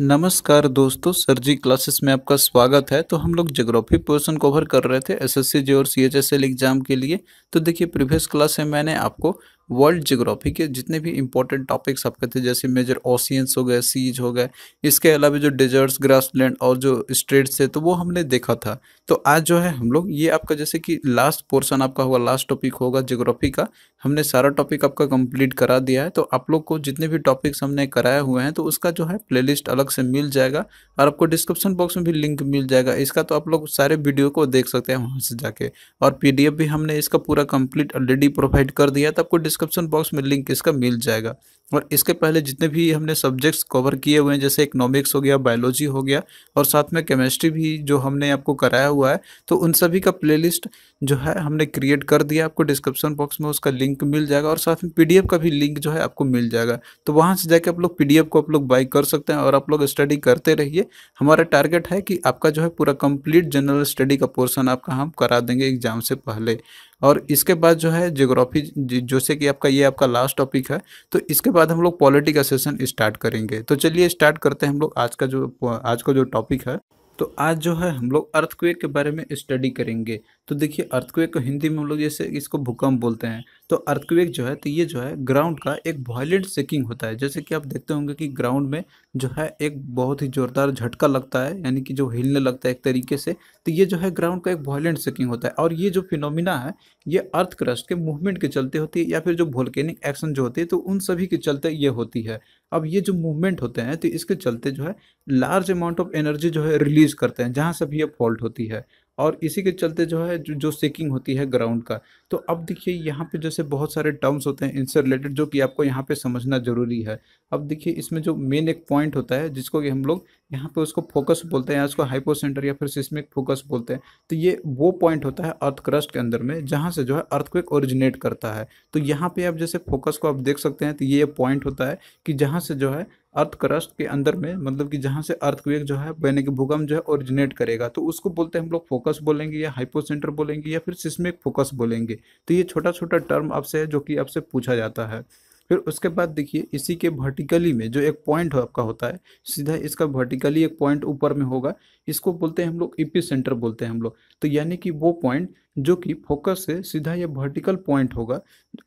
नमस्कार दोस्तों सर जी क्लासेस में आपका स्वागत है तो हम लोग जोग्राफी पोर्शन कवर कर रहे थे एसएससी जी और सी एग्जाम के लिए तो देखिए प्रीवियस क्लास में मैंने आपको वर्ल्ड जियोग्राफी के जितने भी इंपॉर्टेंट टॉपिक्स आपके थे जैसे मेजर ओशियंस हो गए सीज हो गए इसके अलावा जो ग्रास ग्रासलैंड और जो स्ट्रेट्स थे तो वो हमने देखा था तो आज जो है हम लोग ये आपका जैसे कि लास्ट पोर्सन आपका होगा लास्ट टॉपिक होगा जियोग्राफी का हमने सारा टॉपिक आपका कंप्लीट करा दिया है तो आप लोग को जितने भी टॉपिक्स हमने कराए हुए हैं तो उसका जो है प्लेलिस्ट अलग से मिल जाएगा और आपको डिस्क्रिप्शन बॉक्स में भी लिंक मिल जाएगा इसका तो आप लोग सारे वीडियो को देख सकते हैं वहाँ से जाके और पी भी हमने इसका पूरा कंप्लीट ऑलरेडी प्रोवाइड कर दिया तो आपको डिस्क्रिप्शन बॉक्स में लिंक इसका मिल जाएगा और इसके पहले जितने भी हमने सब्जेक्ट्स कवर किए हुए हैं जैसे इकोनॉमिक्स हो गया बायोलॉजी हो गया और साथ में केमिस्ट्री भी जो हमने आपको कराया हुआ है तो उन सभी का प्लेलिस्ट जो है हमने क्रिएट कर दिया आपको डिस्क्रिप्शन बॉक्स में उसका लिंक मिल जाएगा और साथ में पीडीएफ का भी लिंक जो है आपको मिल जाएगा तो वहाँ से जाके आप लोग पी को आप लोग बाई कर सकते हैं और आप लोग स्टडी करते रहिए हमारा टारगेट है कि आपका जो है पूरा कंप्लीट जनरल स्टडी का पोर्सन आपका हम करा देंगे एग्जाम से पहले और इसके बाद जो है जोग्राफी जैसे कि आपका ये आपका लास्ट टॉपिक है तो इसके बाद हम लोग पॉलिटी का सेशन स्टार्ट करेंगे तो चलिए स्टार्ट करते हैं हम लोग आज का जो आज का जो टॉपिक है तो आज जो है हम लोग अर्थक्वेक के बारे में स्टडी करेंगे तो देखिए अर्थक्वेक को हिंदी में हम लोग जैसे इसको भूकंप बोलते हैं तो अर्थक्वेक जो है तो ये जो है ग्राउंड का एक वॉयलेंट शेकिंग होता है जैसे कि आप देखते होंगे कि ग्राउंड में जो है एक बहुत ही ज़ोरदार झटका लगता है यानी कि जो हिलने लगता है एक तरीके से तो ये जो है ग्राउंड का एक वॉयलेंट शेकिंग होता है और ये जो फिनोमिना है ये अर्थक्रस्ट के मूवमेंट के चलते होती है या फिर जो वोल्केनिक एक्शन जो होती है तो उन सभी के चलते ये होती है अब ये जो मूवमेंट होते हैं तो इसके चलते जो है लार्ज अमाउंट ऑफ एनर्जी जो है रिलीज़ करते हैं जहाँ से भी ये फॉल्ट होती है और इसी के चलते जो है जो, जो सेकिंग होती है ग्राउंड का तो अब देखिए यहाँ पे जैसे बहुत सारे टर्म्स होते हैं इनसे रिलेटेड जो कि आपको यहाँ पे समझना ज़रूरी है अब देखिए इसमें जो मेन एक पॉइंट होता है जिसको कि हम लोग यहाँ पे उसको फोकस बोलते हैं या उसको हाइपो सेंटर या फिर सिस्मिक फोकस बोलते हैं तो ये वो पॉइंट होता है अर्थ क्रस्ट के अंदर में जहाँ से जो है अर्थक्वेक ओरिजिनेट करता है तो यहाँ पर आप जैसे फोकस को आप देख सकते हैं तो ये पॉइंट होता है कि जहाँ से जो है अर्थ क्रस्ट के अंदर में मतलब कि जहाँ से क्वेक जो है यानी कि भूकंप जो है ओरिजिनेट करेगा तो उसको बोलते हैं हम लोग फोकस बोलेंगे या हाइपोसेंटर बोलेंगे या फिर सिस्मिक फोकस बोलेंगे तो ये छोटा छोटा टर्म आपसे है जो कि आपसे पूछा जाता है फिर उसके बाद देखिए इसी के वर्टिकली में जो एक पॉइंट आपका होता है सीधा इसका वर्टिकली एक पॉइंट ऊपर में होगा इसको बोलते हैं हम लोग ई सेंटर बोलते हैं हम लोग तो यानी कि वो पॉइंट जो कि फोकस से सीधा ये वर्टिकल पॉइंट होगा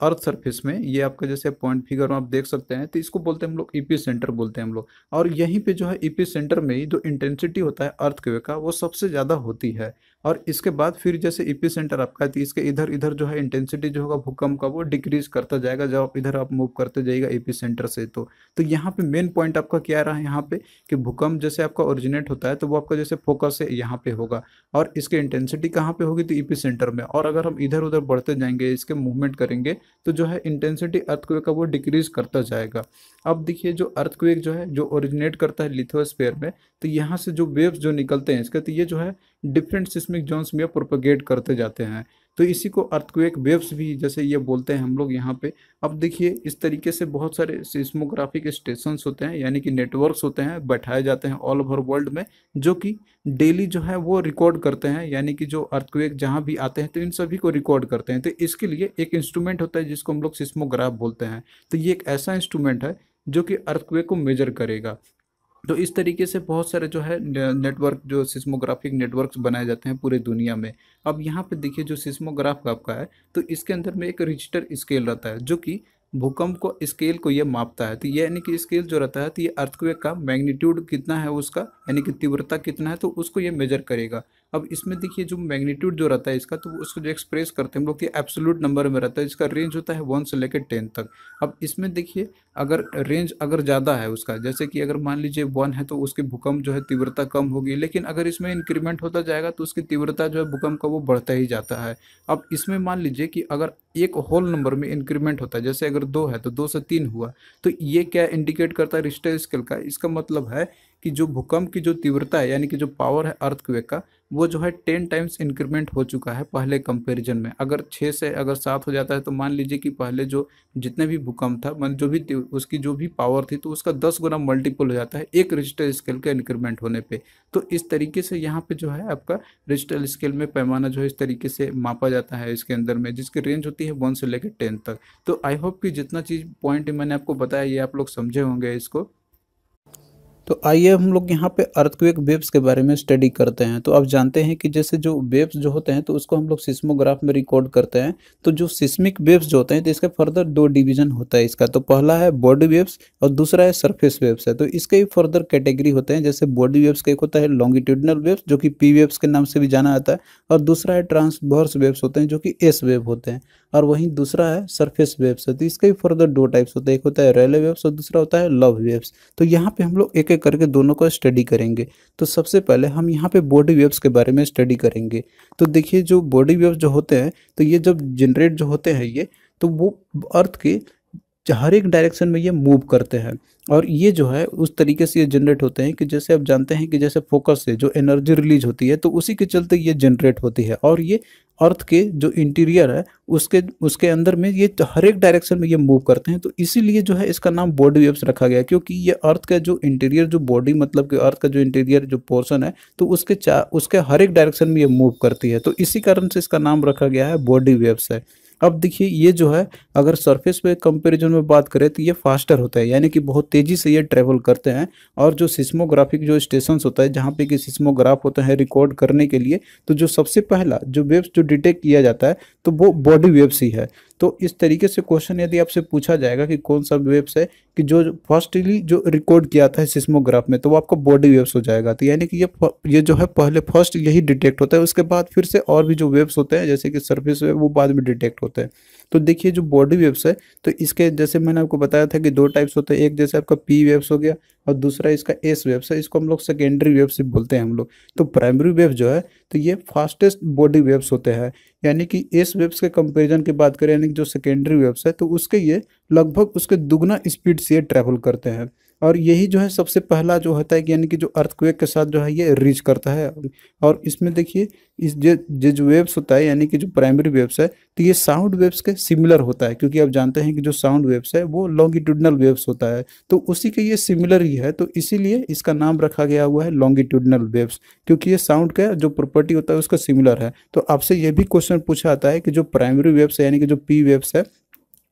अर्थ सरफेस में ये आपका जैसे पॉइंट फिगर में आप देख सकते हैं तो इसको बोलते हैं हम लोग ईपी e सेंटर बोलते हैं हम लोग और यहीं पे जो है ईपी e सेंटर में ही जो इंटेंसिटी होता है अर्थ के का वो सबसे ज़्यादा होती है और इसके बाद फिर जैसे ईपी e सेंटर आपका है तो इसके इधर इधर जो है इंटेंसिटी जो होगा भूकंप का वो डिक्रीज करता जाएगा जब आप इधर आप मूव करते जाइएगा ईपी सेंटर से तो तो यहाँ पे मेन पॉइंट आपका क्या रहा है यहाँ पे कि भूकंप जैसे आपका ओरिजिनेट होता है तो वो आपका जैसे फोकस है यहाँ पे होगा और इसके इंटेंसिटी कहाँ पर होगी तो ईपी सेंटर सेंटर में और अगर हम इधर उधर बढ़ते जाएंगे इसके मूवमेंट करेंगे तो जो है इंटेंसिटी अर्थक्वेक का वो डिक्रीज करता जाएगा अब देखिए जो अर्थक्वेक जो है जो ओरिजिनेट करता है लिथोस्फेयर में तो यहाँ से जो वेव्स जो निकलते हैं इसके तो ये जो है डिफरेंट सिस्मिक जोन्स में प्रोपोगेट करते जाते हैं तो इसी को अर्थक्वेक वेव्स भी जैसे ये बोलते हैं हम लोग यहाँ पे अब देखिए इस तरीके से बहुत सारे सिस्मोग्राफिक स्टेशंस होते हैं यानी कि नेटवर्क्स होते हैं बैठाए जाते हैं ऑल ओवर वर्ल्ड में जो कि डेली जो है वो रिकॉर्ड करते हैं यानी कि जो अर्थक्वेक जहाँ भी आते हैं तो इन सभी को रिकॉर्ड करते हैं तो इसके लिए एक इंस्ट्रूमेंट होता है जिसको हम लोग सिस्मोग्राफ बोलते हैं तो ये एक ऐसा इंस्ट्रूमेंट है जो कि अर्थक्वेक को मेजर करेगा तो इस तरीके से बहुत सारे जो है नेटवर्क जो सिस्मोग्राफिक नेटवर्क्स बनाए जाते हैं पूरे दुनिया में अब यहाँ पे देखिए जो सिस्मोग्राफ आपका है तो इसके अंदर में एक रजिस्टर स्केल रहता है जो कि भूकंप को स्केल को ये मापता है तो ये यानी कि स्केल जो रहता है तो ये अर्थक्वेक का मैग्नीट्यूड कितना है उसका यानी कि तीव्रता कितना है तो उसको ये मेजर करेगा अब इसमें देखिए जो मैग्नीट्यूड जो रहता है इसका तो उसको जो एक्सप्रेस करते हैं हम लोग कि एब्सोलूट नंबर में रहता है इसका रेंज होता है वन से लेकर टेन तक अब इसमें देखिए अगर रेंज अगर ज़्यादा है उसका जैसे कि अगर मान लीजिए वन है तो उसकी भूकंप जो है तीव्रता कम होगी लेकिन अगर इसमें इंक्रीमेंट होता जाएगा तो उसकी तीव्रता जो है भूकंप का वो बढ़ता ही जाता है अब इसमें मान लीजिए कि अगर एक होल नंबर में इंक्रीमेंट होता है जैसे अगर दो है तो दो से तीन हुआ तो ये क्या इंडिकेट करता है रिस्टर स्केल का इसका मतलब है कि जो भूकंप की जो तीव्रता है यानी कि जो पावर है अर्थक्वेक का वो जो है टेन टाइम्स इंक्रीमेंट हो चुका है पहले कंपैरिजन में अगर छः से अगर सात हो जाता है तो मान लीजिए कि पहले जो जितने भी भूकंप था मान जो भी उसकी जो भी पावर थी तो उसका दस गुना मल्टीपल हो जाता है एक रिजिटल स्केल का इंक्रीमेंट होने पे तो इस तरीके से यहाँ पे जो है आपका रिजिटल स्केल में पैमाना जो है इस तरीके से मापा जाता है इसके अंदर में जिसकी रेंज होती है वन से लेकर टेन तक तो आई होप कि जितना चीज़ पॉइंट मैंने आपको बताया ये आप लोग समझे होंगे इसको तो आइए हम लोग यहाँ पे अर्थक्वेक वेव्स के बारे में स्टडी करते हैं तो आप जानते हैं कि जैसे जो वेव्स जो होते हैं तो उसको हम लोग सिस्मोग्राफ में रिकॉर्ड करते हैं तो जो सिस्मिक वेव्स जो होते हैं तो इसका फर्दर दो डिवीजन होता है इसका तो पहला है बॉडी वेव्स और दूसरा है सरफेस वेव्स है तो इसके भी फर्दर कैटेगरी होते हैं जैसे बॉडी वेव्स का एक होता है लॉन्गिट्यूडनल वेव्स जो कि पी वेव्स के नाम से भी जाना जाता है और दूसरा है ट्रांसवर्स वेव्स होते हैं जो कि एस वेव होते हैं और वहीं दूसरा है सरफेस वेव्स तो इसके भी फर्दर दो टाइप्स होता है एक होता है रेले वेव्स और दूसरा होता है लव वेव्स तो यहाँ पे हम लोग एक एक करके दोनों को स्टडी करेंगे तो सबसे पहले हम यहाँ पे बॉडी वेव्स के बारे में स्टडी करेंगे तो देखिए जो बॉडी वेव्स जो होते हैं तो ये जब जनरेट जो होते हैं ये तो वो अर्थ के हर एक डायरेक्शन में ये मूव करते हैं और ये जो है उस तरीके से ये जनरेट होते हैं कि जैसे आप जानते हैं कि जैसे फोकस से जो एनर्जी रिलीज होती है तो उसी के चलते ये जनरेट होती है और ये अर्थ के जो इंटीरियर है उसके उसके अंदर में ये तो हर एक डायरेक्शन में ये मूव करते हैं तो इसीलिए जो है इसका नाम बॉडी वेव्स रखा गया क्योंकि ये अर्थ का जो इंटीरियर जो बॉडी मतलब कि अर्थ का जो इंटीरियर जो पोर्शन है तो उसके चा उसके हर एक डायरेक्शन में ये मूव करती है तो इसी कारण से इसका नाम रखा गया है बॉडी वेव्स है अब देखिए ये जो है अगर सरफेस पे कंपैरिजन में बात करें तो ये फास्टर होता है यानी कि बहुत तेज़ी से ये ट्रेवल करते हैं और जो सिस्मोग्राफिक जो स्टेशन होता है जहाँ पे कि सिस्मोग्राफ होते हैं रिकॉर्ड करने के लिए तो जो सबसे पहला जो वेव्स जो डिटेक्ट किया जाता है तो वो बॉडी वेव्स ही है तो इस तरीके से क्वेश्चन यदि आपसे पूछा जाएगा कि कौन सा वेव्स है कि जो फर्स्टली जो रिकॉर्ड किया था सिस्मोग्राफ में तो वो आपका बॉडी वेव्स हो जाएगा तो यानी कि ये ये जो है पहले फर्स्ट यही डिटेक्ट होता है उसके बाद फिर से और भी जो वेव्स होते हैं जैसे कि सर्फेस वेव वो बाद में डिटेक्ट होते हैं तो देखिए जो बॉडी वेव्स है तो इसके जैसे मैंने आपको बताया था कि दो टाइप्स होते हैं एक जैसे आपका पी वेव्स हो गया और दूसरा इसका एस वेव्स है इसको हम लोग सेकेंडरी वेव्स बोलते हैं हम लोग तो प्राइमरी वेव जो है तो ये फास्टेस्ट बॉडी वेव्स होते हैं यानी कि एस वेव्स के कंपेरिजन की बात करें यानी कि जो सेकेंडरी वेव्स है तो उसके ये लगभग उसके दुगना स्पीड से ये ट्रैवल करते हैं और यही जो है सबसे पहला जो होता है कि यानी कि जो अर्थक्वेक के साथ जो है ये रीच करता है और इसमें देखिए इस जो जो वेव्स होता है यानी कि जो प्राइमरी वेव्स है तो ये साउंड वेव्स के सिमिलर होता है क्योंकि आप जानते हैं कि जो साउंड वेव्स है वो लॉन्गिट्यूडनल वेव्स होता है तो उसी के ये सिमिलर ही है तो इसीलिए इसका नाम रखा गया हुआ है लॉन्गिट्यूडनल वेव्स क्योंकि ये साउंड का जो प्रॉपर्टी होता है उसका सिमिलर है तो आपसे ये भी क्वेश्चन पूछा आता है कि जो प्राइमरी वेव्स है यानी कि जो पी वेव्स है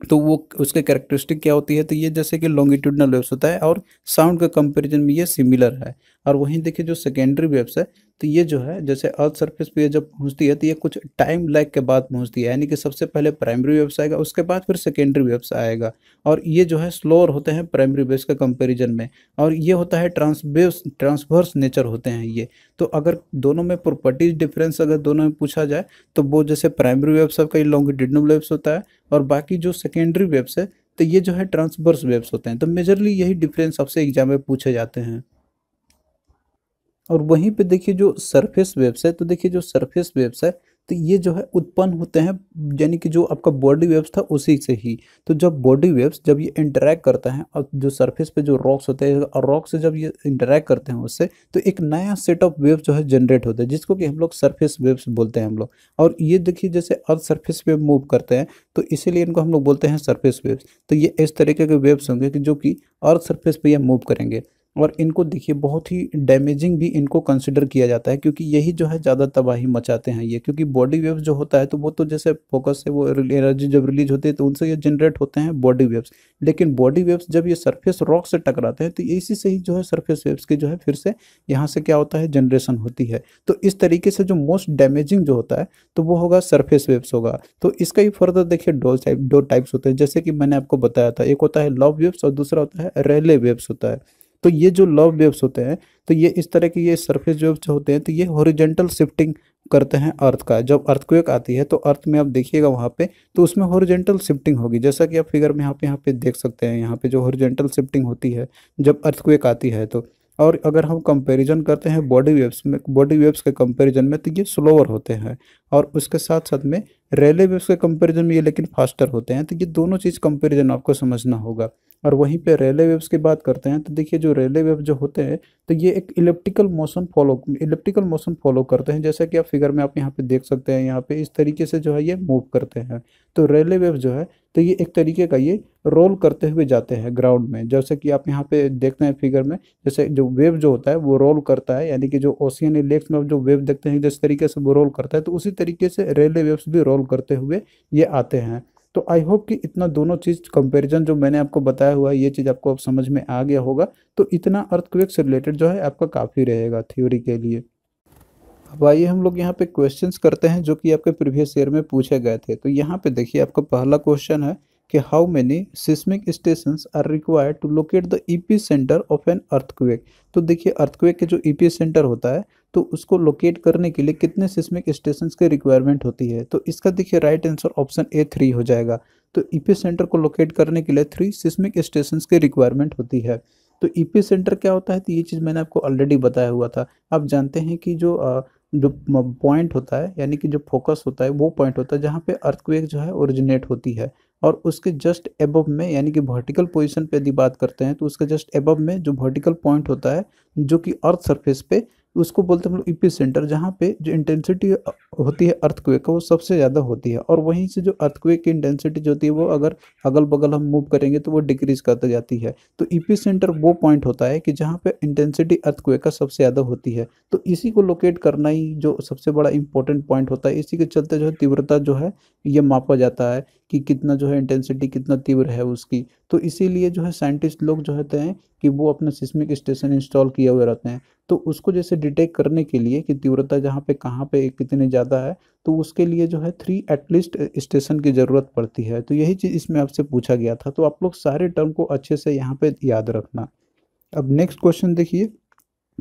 तो वो उसके कैरेक्टरिस्टिक क्या होती है तो ये जैसे कि लॉन्गिट्यूडनल वेव्स होता है और साउंड का कंपैरिजन में ये सिमिलर है और वहीं देखिए जो सेकेंडरी वेव्स है तो ये जो है जैसे अर्थ सर्फेस पे जब पहुंचती है तो ये कुछ टाइम लैग के बाद पहुंचती है यानी कि सबसे पहले प्राइमरी वेव्स आएगा उसके बाद फिर सेकेंडरी वेव्स आएगा और ये जो है स्लोअर होते हैं प्राइमरी वेव्स के कंपेरिजन में और ये होता है ट्रांसवेव्स ट्रांसवर्स नेचर होते हैं ये तो अगर दोनों में प्रॉपर्टीज डिफरेंस अगर दोनों में पूछा जाए तो वो जैसे प्राइमरी वेव्स आपका ये लॉन्गिट्यूडनल वेव्स होता है और बाकी जो सेकेंडरी वेव्स है तो ये जो है ट्रांसवर्स वेव्स होते हैं तो मेजरली यही डिफरेंस आपसे एग्जाम में पूछे जाते हैं और वहीं पे देखिए जो सरफेस वेव्स है तो देखिए जो सरफेस वेव्स है तो ये जो है उत्पन्न होते हैं यानी कि जो आपका बॉडी वेव्स था उसी से ही तो जब बॉडी वेव्स जब ये इंटरेक्ट करता है और जो सरफेस पे जो रॉक्स होते हैं और रॉक से जब ये इंटरेक्ट करते हैं उससे तो एक नया सेट ऑफ वेव्स जो है जनरेट होता है जिसको कि हम लोग सरफेस वेव्स बोलते हैं हम लोग और ये देखिए जैसे अर्थ सर्फेस वेव मूव करते हैं तो इसीलिए इनको हम लोग बोलते हैं सरफेस वेव्स तो ये इस तरीके के वेव्स होंगे कि जो कि अर्थ सर्फेस पर यह मूव करेंगे और इनको देखिए बहुत ही डैमेजिंग भी इनको कंसिडर किया जाता है क्योंकि यही जो है ज़्यादा तबाही मचाते हैं ये क्योंकि बॉडी वेव्स जो होता है तो वो तो जैसे फोकस से वो एनर्जी जब रिलीज होती है तो उनसे ये जनरेट होते हैं बॉडी वेव्स लेकिन बॉडी वेव्स जब ये सरफेस रॉक से टकराते हैं तो इसी से ही जो है सरफेस वेव्स की जो है फिर से यहाँ से क्या होता है जनरेशन होती है तो इस तरीके से जो मोस्ट डैमेजिंग जो होता है तो वो होगा सरफेस वेव्स होगा तो इसका ही फर्दर देखिए डो टाइप डो टाइप्स होते हैं जैसे कि मैंने आपको बताया था एक होता है लव वेव्स और दूसरा होता है रेले वेव्स होता है तो ये जो लव वेव्स होते हैं तो ये इस तरह के ये सरफेस वेव्स होते हैं तो ये हॉरिजेंटल शिफ्टिंग करते हैं अर्थ का जब अर्थक्वेक आती है तो अर्थ में आप देखिएगा वहाँ पे तो उसमें हॉरिजेंटल शिफ्टिंग होगी जैसा कि आप फिगर में यहाँ पे यहाँ पे देख सकते हैं यहाँ पे जो हॉरिजेंटल शिफ्टिंग होती है जब अर्थक्वेक आती है तो और अगर हम कंपैरिजन करते हैं बॉडी वेव्स में बॉडी वेव्स के कंपैरिजन में तो ये स्लोअर होते हैं और उसके साथ साथ में रेले वेव्स के कंपैरिजन में ये लेकिन फास्टर होते हैं तो ये दोनों चीज़ कंपैरिजन आपको समझना होगा और वहीं पे रेले वेव्स की बात करते हैं तो देखिए जो रेले वेव जो होते हैं तो ये एक elliptical motion follow elliptical motion follow करते हैं जैसा कि आप फिगर में आप यहाँ पे देख सकते हैं यहाँ पे इस तरीके से जो है ये मूव करते हैं तो रेले वेव जो है तो ये एक तरीके का ये रोल करते हुए जाते हैं ग्राउंड में जैसे कि आप यहाँ पे देखते हैं फिगर में जैसे जो वेव जो होता है वो रोल करता है यानी कि जो ओशियन लेक्स में जो वेव देखते हैं जिस तरीके से वो रोल करता है तो उसी तरीके से रेले वेव्स भी रोल करते हुए ये आते हैं तो आई होप कि इतना दोनों चीज़ कंपैरिजन जो मैंने आपको बताया हुआ है ये चीज़ आपको अब समझ में आ गया होगा तो इतना अर्थक्वेक से रिलेटेड जो है आपका काफ़ी रहेगा थ्योरी के लिए अब आइए हम लोग यहाँ पे क्वेश्चंस करते हैं जो कि आपके प्रीवियस ईयर में पूछे गए थे तो यहाँ पे देखिए आपका पहला क्वेश्चन है कि how many seismic station are required to locate the epicentre of an earthquake तो देखिए अर्थक्वेक के जो ई सेंटर होता है तो उसको लोकेट करने के लिए कितने सिस्मिक स्टेशन की रिक्वायरमेंट होती है तो इसका देखिए right answer option A three हो जाएगा तो ई सेंटर को लोकेट करने के लिए थ्री सिस्मिक स्टेशन की रिक्वायरमेंट होती है तो ई सेंटर क्या होता है तो ये चीज़ मैंने आपको ऑलरेडी बताया हुआ था आप जानते हैं कि जो जो पॉइंट होता है यानी कि जो फोकस होता है वो पॉइंट होता है जहाँ पे अर्थक्वेक जो है ओरिजिनेट होती है और उसके जस्ट एबव में यानी कि वर्टिकल पोजीशन पे यदि बात करते हैं तो उसके जस्ट एबव में जो वर्टिकल पॉइंट होता है जो कि अर्थ सरफेस पे उसको बोलते हैं हम लोग ईपी सेंटर जहाँ पे जो इंटेंसिटी होती है अर्थक्वेक का वो सबसे ज़्यादा होती है और वहीं से जो अर्थक्वेक की इंटेंसिटी जो होती है वो अगर अगल बगल हम मूव करेंगे तो वो डिक्रीज करते जाती है तो ईपी सेंटर वो पॉइंट होता है कि जहाँ पे इंटेंसिटी अर्थक्वेक का सबसे ज़्यादा होती है तो इसी को लोकेट करना ही जो सबसे बड़ा इंपॉर्टेंट पॉइंट होता है इसी के चलते जो है तीव्रता जो है ये मापा जाता है कि कितना जो है इंटेंसिटी कितना तीव्र है उसकी तो इसीलिए जो है साइंटिस्ट लोग जो होते हैं कि वो अपना सिस्मिक स्टेशन इंस्टॉल किए हुए रहते हैं तो उसको जैसे डिटेक्ट करने के लिए कि तीव्रता जहाँ पे कहाँ पे कितनी ज़्यादा है तो उसके लिए जो है थ्री एटलीस्ट स्टेशन की ज़रूरत पड़ती है तो यही चीज़ इसमें आपसे पूछा गया था तो आप लोग सारे टर्म को अच्छे से यहाँ पर याद रखना अब नेक्स्ट क्वेश्चन देखिए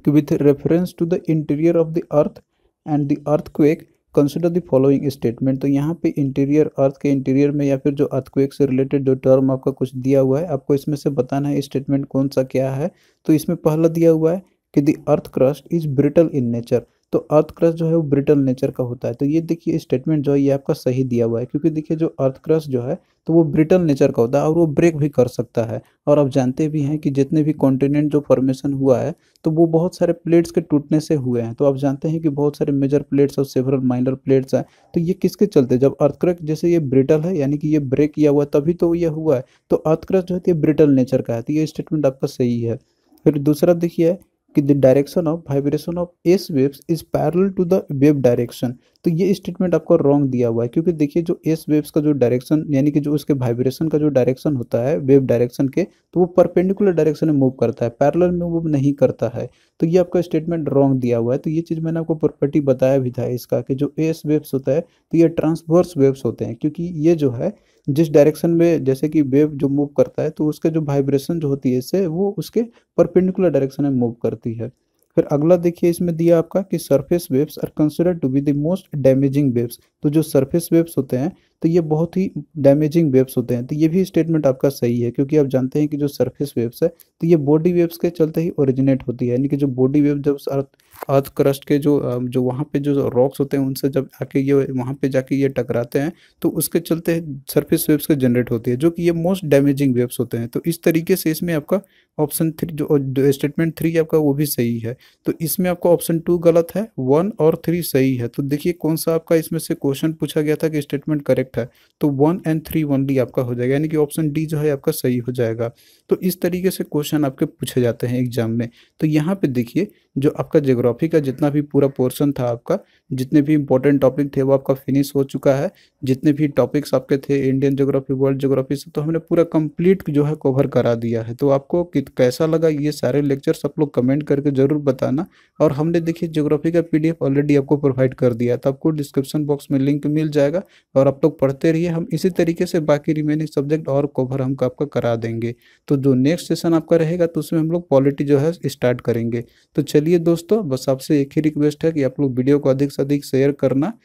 कि with reference to the interior of the earth and the earthquake consider the following statement तो यहाँ पे इंटीरियर अर्थ के इंटीरियर में या फिर जो अर्थक्वेक से रिलेटेड जो टर्म आपका कुछ दिया हुआ है आपको इसमें से बताना है स्टेटमेंट कौन सा क्या है तो इसमें पहला दिया हुआ है कि the earth crust is brittle in nature तो अर्थ क्रस्ट जो है वो ब्रिटल नेचर का होता है तो ये देखिए स्टेटमेंट जो है ये आपका सही दिया हुआ है क्योंकि देखिए जो अर्थ क्रस्ट जो है तो वो ब्रिटल नेचर का होता है और वो ब्रेक भी कर सकता है और आप जानते भी हैं कि जितने भी कॉन्टिनेंट जो फॉर्मेशन हुआ है तो वो बहुत सारे प्लेट्स के टूटने से हुए हैं तो आप जानते हैं कि बहुत सारे मेजर प्लेट्स और सेवरल माइनर प्लेट्स हैं तो ये किसके चलते जब अर्थक्रक जैसे ये ब्रिटल है यानी कि ये ब्रेक किया हुआ तभी तो ये हुआ है तो अर्थक्रक जो है तो ये ब्रिटल नेचर का है तो ये स्टेटमेंट आपका सही है फिर दूसरा देखिए the direction of vibration of S waves is parallel to the wave direction तो ये स्टेटमेंट आपको रॉन्ग दिया हुआ है क्योंकि देखिए जो एस वेव्स का जो डायरेक्शन यानी कि जो उसके वाइब्रेशन का जो डायरेक्शन होता है वेव डायरेक्शन के तो वो परपेंडिकुलर डायरेक्शन में मूव करता है पैरल में मूव नहीं करता है तो ये आपका स्टेटमेंट रॉन्ग दिया हुआ है तो ये चीज़ मैंने आपको प्रॉपर्टी बताया भी था इसका कि जो एस वेव्स होता है तो ये ट्रांसवर्स वेव्स होते हैं क्योंकि ये जो है जिस डायरेक्शन में जैसे कि वेव जो मूव करता है तो उसके जो वाइब्रेशन जो होती है इससे वो उसके परपेंडिकुलर डायरेक्शन में मूव करती है फिर अगला देखिए इसमें दिया आपका कि surface waves are consider to be the most damaging waves तो जो सरफेस वेव्स होते हैं तो ये बहुत ही डैमेजिंग वेव्स होते हैं तो ये भी स्टेटमेंट आपका सही है क्योंकि आप जानते हैं कि जो सरफेस वेव्स है तो ये बॉडी वेव्स के चलते ही ओरिजिनेट होती है यानी कि जो बॉडी वेव जब अर्थ अर्थ क्रस्ट के जो जो वहाँ पे जो रॉक्स होते हैं उनसे जब आके ये वहाँ पे जाके ये टकराते हैं तो उसके चलते सर्फेस वेव्स के जनरेट होती है जो कि ये मोस्ट डैमेजिंग वेव्स होते हैं तो इस तरीके से इसमें आपका ऑप्शन थ्री जो स्टेटमेंट थ्री आपका वो भी सही है तो इसमें आपका ऑप्शन टू गलत है वन और थ्री सही है तो देखिए कौन सा आपका इसमें से क्वेश्चन पूछा गया था कि स्टेटमेंट करेक्ट करेक्ट है तो वन एंड थ्री वनली आपका हो जाएगा यानी कि ऑप्शन डी जो है आपका सही हो जाएगा तो इस तरीके से क्वेश्चन आपके पूछे जाते हैं एग्जाम में तो यहाँ पे देखिए जो आपका जियोग्राफी का जितना भी पूरा पोर्शन था आपका जितने भी इंपॉर्टेंट टॉपिक थे वो आपका फिनिश हो चुका है जितने भी टॉपिक्स आपके थे इंडियन जोग्राफी वर्ल्ड जोग्राफी से तो हमने पूरा कंप्लीट जो है कवर करा दिया है तो आपको कैसा लगा ये सारे लेक्चर्स आप लोग कमेंट करके ज़रूर बताना और हमने देखिए जोग्राफी का पी ऑलरेडी आपको प्रोवाइड कर दिया तो आपको डिस्क्रिप्शन बॉक्स में लिंक मिल जाएगा और आप लोग पढ़ते रहिए हम इसी तरीके से बाकी रिमेनिंग सब्जेक्ट और कवर हम आपका करा देंगे तो जो नेक्स्ट सेशन आपका रहेगा तो उसमें हम लोग पॉलिटी जो है स्टार्ट करेंगे तो चलिए दोस्तों बस आपसे एक ही रिक्वेस्ट है कि आप लोग वीडियो को अधिक से अधिक शेयर करना